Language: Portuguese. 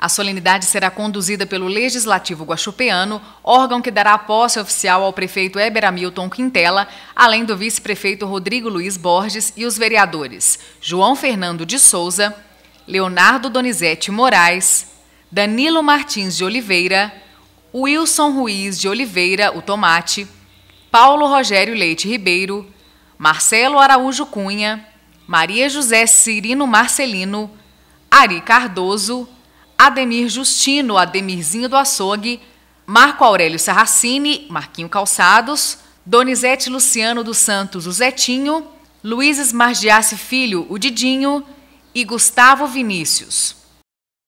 A solenidade será conduzida pelo Legislativo Guaxupeano, órgão que dará posse oficial ao prefeito Heber Hamilton Quintela, além do vice-prefeito Rodrigo Luiz Borges e os vereadores João Fernando de Souza, Leonardo Donizete Moraes, Danilo Martins de Oliveira, Wilson Ruiz de Oliveira, o Tomate, Paulo Rogério Leite Ribeiro, Marcelo Araújo Cunha, Maria José Cirino Marcelino, Ari Cardoso, Ademir Justino, Ademirzinho do Açougue, Marco Aurélio Sarracini, Marquinho Calçados, Donizete Luciano dos Santos, o Zetinho, Luiz Esmargiasse Filho, o Didinho e Gustavo Vinícius.